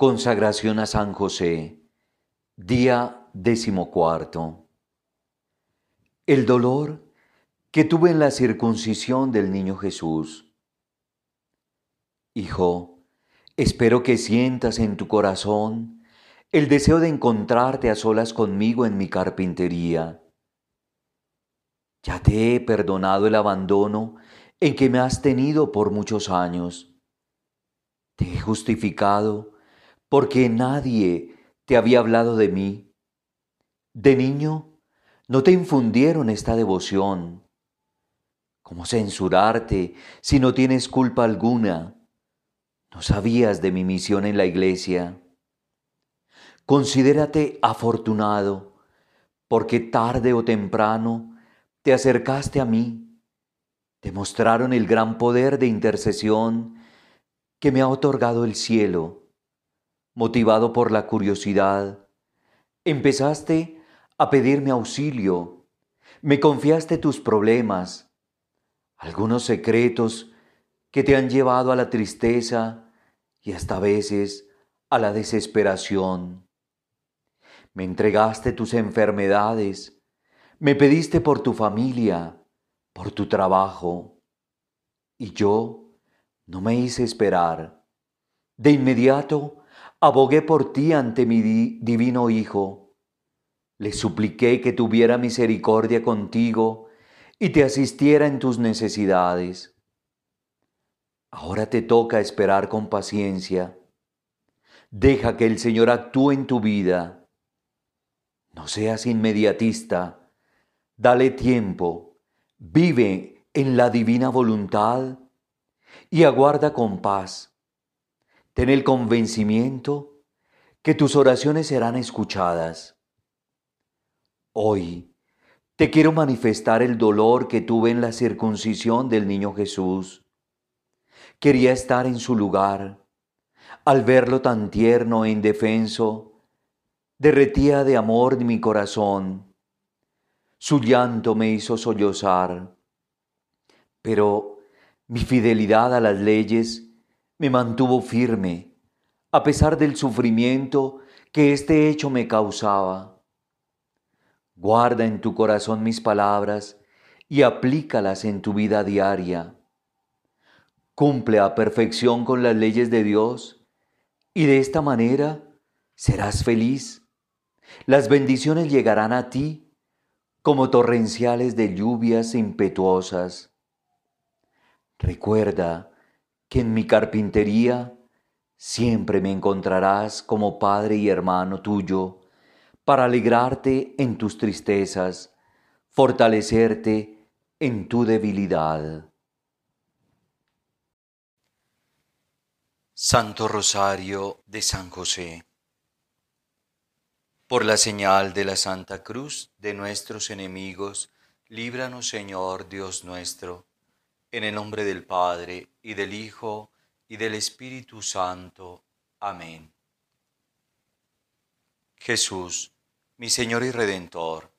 Consagración a San José, día decimocuarto. El dolor que tuve en la circuncisión del niño Jesús. Hijo, espero que sientas en tu corazón el deseo de encontrarte a solas conmigo en mi carpintería. Ya te he perdonado el abandono en que me has tenido por muchos años. Te he justificado porque nadie te había hablado de mí. De niño, no te infundieron esta devoción. ¿Cómo censurarte si no tienes culpa alguna? No sabías de mi misión en la iglesia. Considérate afortunado, porque tarde o temprano te acercaste a mí. Te mostraron el gran poder de intercesión que me ha otorgado el cielo motivado por la curiosidad, empezaste a pedirme auxilio, me confiaste tus problemas, algunos secretos que te han llevado a la tristeza y hasta a veces a la desesperación. Me entregaste tus enfermedades, me pediste por tu familia, por tu trabajo, y yo no me hice esperar. De inmediato, Abogué por ti ante mi divino Hijo. Le supliqué que tuviera misericordia contigo y te asistiera en tus necesidades. Ahora te toca esperar con paciencia. Deja que el Señor actúe en tu vida. No seas inmediatista. Dale tiempo. Vive en la divina voluntad y aguarda con paz Ten el convencimiento que tus oraciones serán escuchadas. Hoy te quiero manifestar el dolor que tuve en la circuncisión del niño Jesús. Quería estar en su lugar. Al verlo tan tierno e indefenso, derretía de amor mi corazón. Su llanto me hizo sollozar. Pero mi fidelidad a las leyes me mantuvo firme, a pesar del sufrimiento que este hecho me causaba. Guarda en tu corazón mis palabras y aplícalas en tu vida diaria. Cumple a perfección con las leyes de Dios y de esta manera serás feliz. Las bendiciones llegarán a ti como torrenciales de lluvias impetuosas. Recuerda que en mi carpintería siempre me encontrarás como padre y hermano tuyo, para alegrarte en tus tristezas, fortalecerte en tu debilidad. Santo Rosario de San José, por la señal de la Santa Cruz de nuestros enemigos, líbranos Señor Dios nuestro en el nombre del Padre, y del Hijo, y del Espíritu Santo. Amén. Jesús, mi Señor y Redentor,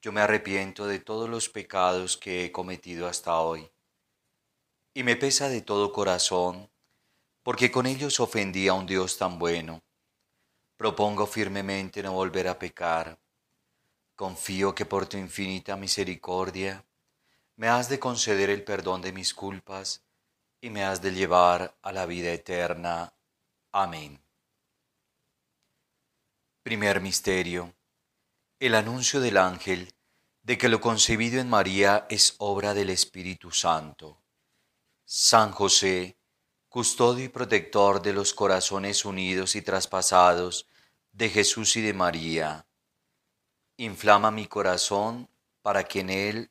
yo me arrepiento de todos los pecados que he cometido hasta hoy, y me pesa de todo corazón, porque con ellos ofendí a un Dios tan bueno. Propongo firmemente no volver a pecar. Confío que por tu infinita misericordia, me has de conceder el perdón de mis culpas y me has de llevar a la vida eterna. Amén. Primer Misterio. El anuncio del ángel de que lo concebido en María es obra del Espíritu Santo. San José, custodio y protector de los corazones unidos y traspasados de Jesús y de María, inflama mi corazón para que en él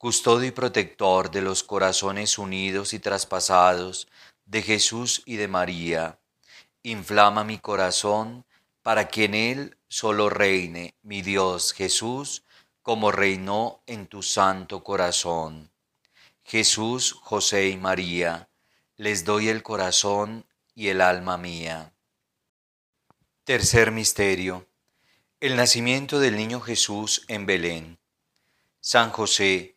custodio y protector de los corazones unidos y traspasados de Jesús y de María, inflama mi corazón para que en él solo reine mi Dios Jesús, como reinó en tu santo corazón. Jesús, José y María, les doy el corazón y el alma mía. Tercer misterio. El nacimiento del niño Jesús en Belén. San José,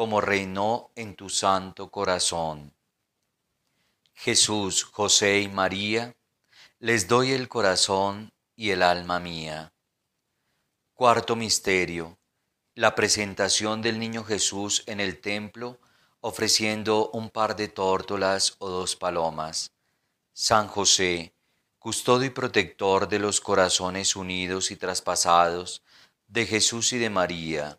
como reinó en tu santo corazón. Jesús, José y María, les doy el corazón y el alma mía. Cuarto misterio, la presentación del niño Jesús en el templo ofreciendo un par de tórtolas o dos palomas. San José, custodio y protector de los corazones unidos y traspasados de Jesús y de María,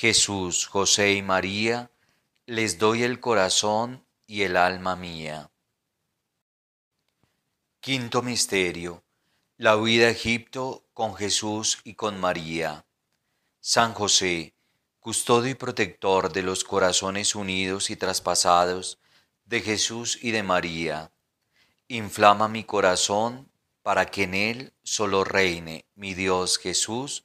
Jesús, José y María, les doy el corazón y el alma mía. Quinto Misterio. La huida a Egipto con Jesús y con María. San José, custodio y protector de los corazones unidos y traspasados de Jesús y de María, inflama mi corazón para que en él solo reine mi Dios Jesús,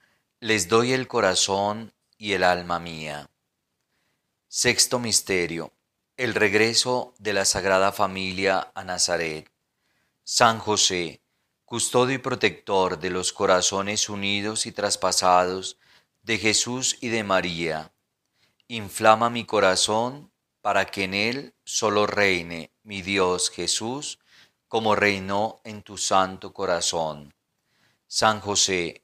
les doy el corazón y el alma mía. Sexto Misterio. El regreso de la Sagrada Familia a Nazaret. San José, custodio y protector de los corazones unidos y traspasados de Jesús y de María, inflama mi corazón para que en él solo reine mi Dios Jesús, como reinó en tu santo corazón. San José,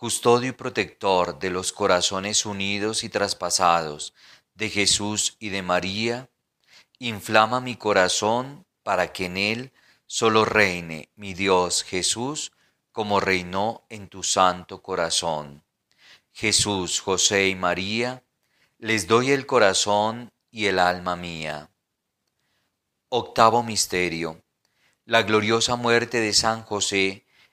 custodio y protector de los corazones unidos y traspasados de Jesús y de María, inflama mi corazón para que en él solo reine mi Dios Jesús como reinó en tu santo corazón. Jesús, José y María, les doy el corazón y el alma mía. Octavo Misterio. La gloriosa muerte de San José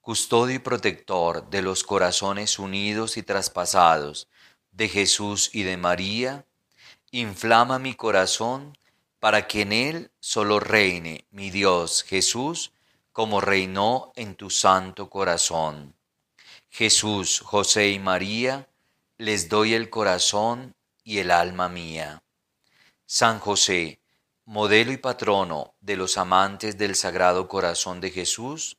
custodio y protector de los corazones unidos y traspasados de Jesús y de María, inflama mi corazón para que en él solo reine mi Dios Jesús, como reinó en tu santo corazón. Jesús, José y María, les doy el corazón y el alma mía. San José, modelo y patrono de los amantes del Sagrado Corazón de Jesús,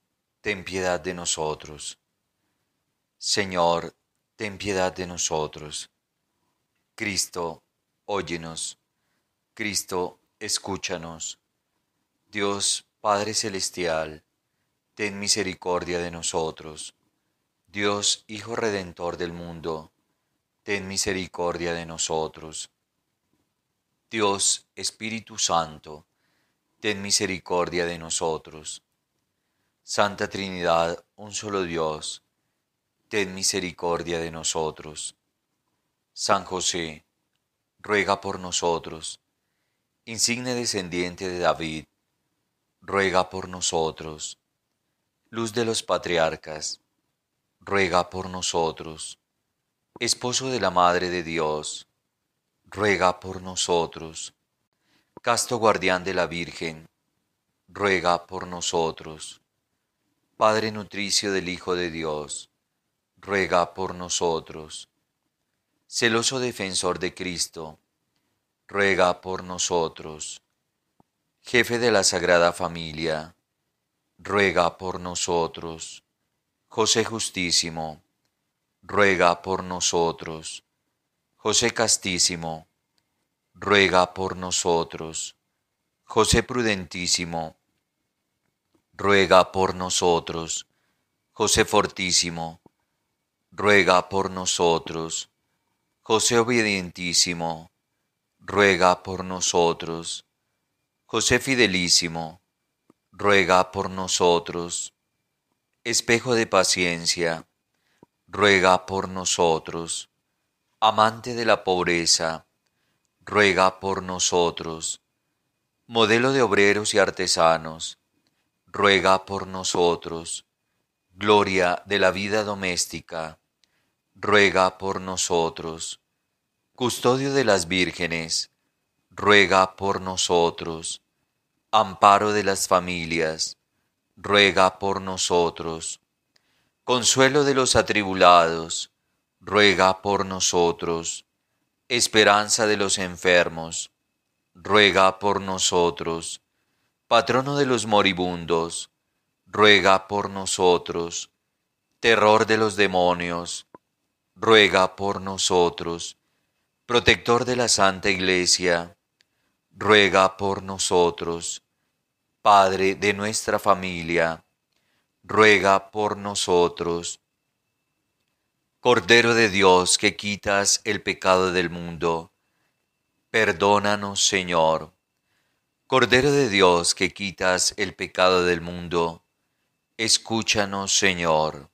ten piedad de nosotros. Señor, ten piedad de nosotros. Cristo, óyenos. Cristo, escúchanos. Dios Padre Celestial, ten misericordia de nosotros. Dios Hijo Redentor del mundo, ten misericordia de nosotros. Dios Espíritu Santo, ten misericordia de nosotros. Santa Trinidad, un solo Dios, ten misericordia de nosotros. San José, ruega por nosotros. Insigne descendiente de David, ruega por nosotros. Luz de los patriarcas, ruega por nosotros. Esposo de la Madre de Dios, ruega por nosotros. Casto guardián de la Virgen, ruega por nosotros. Padre nutricio del Hijo de Dios, ruega por nosotros. Celoso defensor de Cristo, ruega por nosotros. Jefe de la Sagrada Familia, ruega por nosotros. José Justísimo, ruega por nosotros. José Castísimo, ruega por nosotros. José Prudentísimo, ruega por nosotros. José Fortísimo, ruega por nosotros. José Obedientísimo, ruega por nosotros. José Fidelísimo, ruega por nosotros. Espejo de paciencia, ruega por nosotros. Amante de la pobreza, ruega por nosotros. Modelo de obreros y artesanos, ruega por nosotros. Gloria de la vida doméstica, ruega por nosotros. Custodio de las vírgenes, ruega por nosotros. Amparo de las familias, ruega por nosotros. Consuelo de los atribulados, ruega por nosotros. Esperanza de los enfermos, ruega por nosotros patrono de los moribundos, ruega por nosotros. Terror de los demonios, ruega por nosotros. Protector de la Santa Iglesia, ruega por nosotros. Padre de nuestra familia, ruega por nosotros. Cordero de Dios que quitas el pecado del mundo, perdónanos Señor. Cordero de Dios que quitas el pecado del mundo, escúchanos Señor.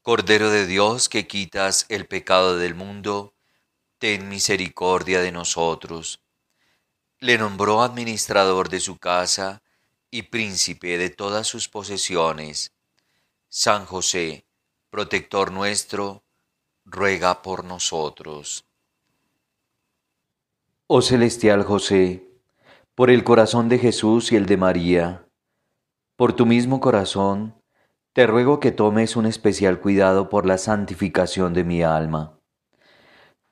Cordero de Dios que quitas el pecado del mundo, ten misericordia de nosotros. Le nombró administrador de su casa y príncipe de todas sus posesiones. San José, protector nuestro, ruega por nosotros. Oh celestial José, por el corazón de Jesús y el de María, por tu mismo corazón, te ruego que tomes un especial cuidado por la santificación de mi alma.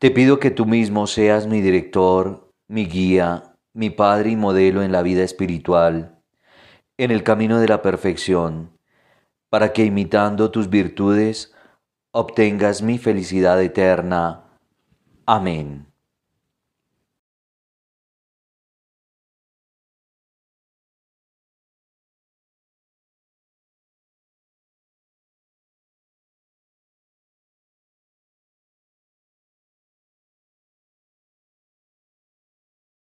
Te pido que tú mismo seas mi director, mi guía, mi padre y modelo en la vida espiritual, en el camino de la perfección, para que imitando tus virtudes obtengas mi felicidad eterna. Amén.